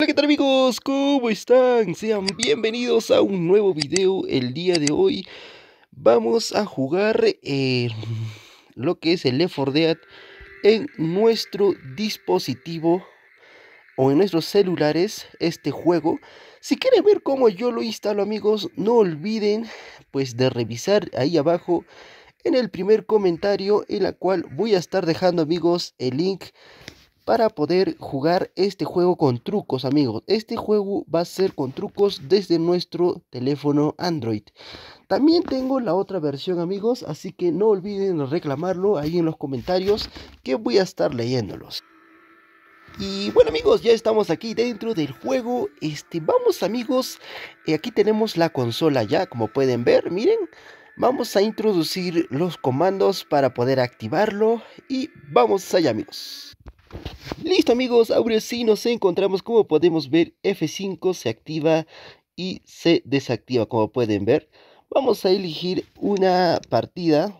Hola qué tal amigos, ¿cómo están? Sean bienvenidos a un nuevo video El día de hoy vamos a jugar eh, lo que es el Left 4 Dead en nuestro dispositivo o en nuestros celulares este juego Si quieren ver cómo yo lo instalo amigos, no olviden pues de revisar ahí abajo en el primer comentario en la cual voy a estar dejando amigos el link para poder jugar este juego con trucos, amigos. Este juego va a ser con trucos desde nuestro teléfono Android. También tengo la otra versión, amigos, así que no olviden reclamarlo ahí en los comentarios que voy a estar leyéndolos. Y bueno amigos, ya estamos aquí dentro del juego. Este, vamos amigos, eh, aquí tenemos la consola ya, como pueden ver, miren. Vamos a introducir los comandos para poder activarlo y vamos allá amigos. Listo amigos, ahora sí nos encontramos, como podemos ver, F5 se activa y se desactiva, como pueden ver. Vamos a elegir una partida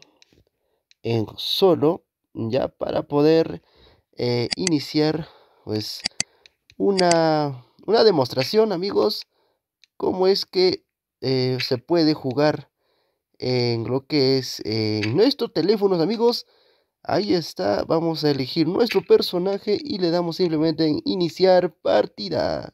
en solo, ya, para poder eh, iniciar, pues, una, una demostración, amigos, cómo es que eh, se puede jugar en lo que es en eh, nuestros teléfonos, amigos, Ahí está, vamos a elegir nuestro personaje y le damos simplemente en iniciar partida.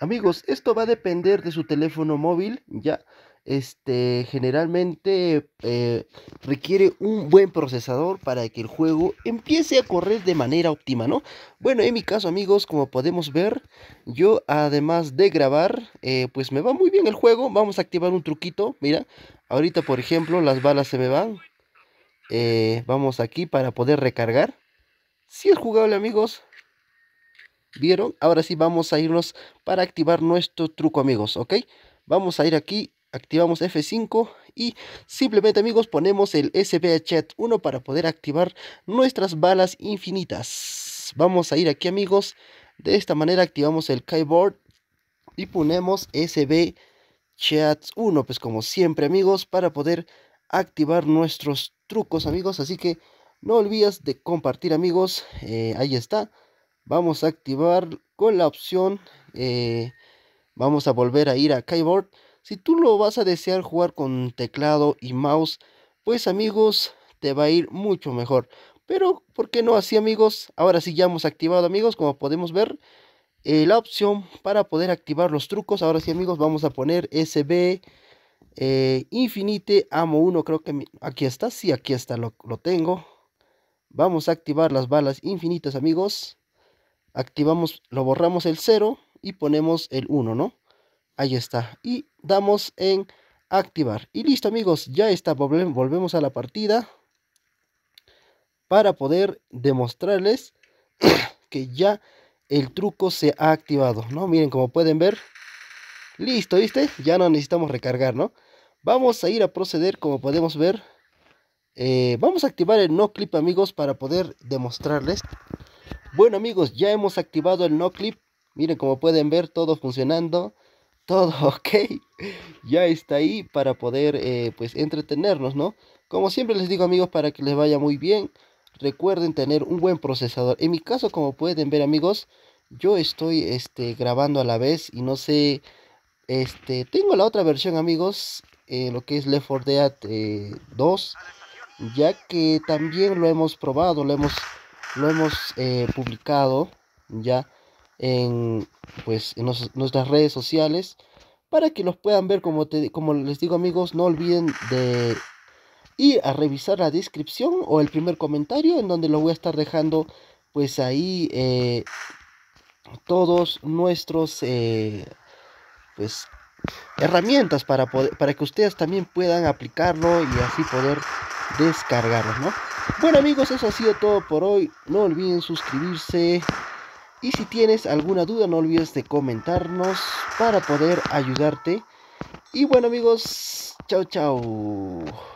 Amigos, esto va a depender de su teléfono móvil, ya este, generalmente eh, requiere un buen procesador para que el juego empiece a correr de manera óptima, ¿no? Bueno, en mi caso, amigos, como podemos ver, yo además de grabar, eh, pues me va muy bien el juego. Vamos a activar un truquito, mira. Ahorita, por ejemplo, las balas se me van. Eh, vamos aquí para poder recargar. Si es jugable, amigos. ¿Vieron? Ahora sí vamos a irnos para activar nuestro truco, amigos, ¿ok? Vamos a ir aquí activamos F5 y simplemente amigos ponemos el SB Chat 1 para poder activar nuestras balas infinitas. Vamos a ir aquí amigos, de esta manera activamos el keyboard y ponemos SB Chat 1, pues como siempre amigos, para poder activar nuestros trucos amigos, así que no olvides de compartir amigos, eh, ahí está. Vamos a activar con la opción, eh, vamos a volver a ir a keyboard si tú lo vas a desear jugar con teclado y mouse, pues amigos, te va a ir mucho mejor. Pero, ¿por qué no así amigos? Ahora sí ya hemos activado amigos, como podemos ver, eh, la opción para poder activar los trucos. Ahora sí amigos, vamos a poner SB eh, Infinite Amo 1, creo que aquí está, sí, aquí está, lo, lo tengo. Vamos a activar las balas infinitas amigos. Activamos, lo borramos el 0 y ponemos el 1, ¿no? Ahí está. Y damos en activar. Y listo amigos, ya está. Volvemos a la partida. Para poder demostrarles que ya el truco se ha activado, ¿no? Miren, como pueden ver. Listo, ¿viste? Ya no necesitamos recargar, ¿no? Vamos a ir a proceder, como podemos ver. Eh, vamos a activar el no clip, amigos, para poder demostrarles. Bueno, amigos, ya hemos activado el no clip. Miren, como pueden ver, todo funcionando todo, ¿ok? Ya está ahí para poder, eh, pues, entretenernos, ¿no? Como siempre les digo, amigos, para que les vaya muy bien, recuerden tener un buen procesador. En mi caso, como pueden ver, amigos, yo estoy este, grabando a la vez y no sé... Este, tengo la otra versión, amigos, eh, lo que es Left 4 Dead 2, eh, ya que también lo hemos probado, lo hemos, lo hemos publicado, ya en, pues, nuestras redes sociales para que los puedan ver. Como, como les digo amigos, no olviden de ir a revisar la descripción o el primer comentario en donde lo voy a estar dejando pues ahí eh, todos nuestros eh, pues herramientas para para que ustedes también puedan aplicarlo y así poder descargarlo, Bueno amigos, eso ha sido todo por hoy. No olviden suscribirse, y si tienes alguna duda no olvides de comentarnos para poder ayudarte. Y bueno amigos, chao chao.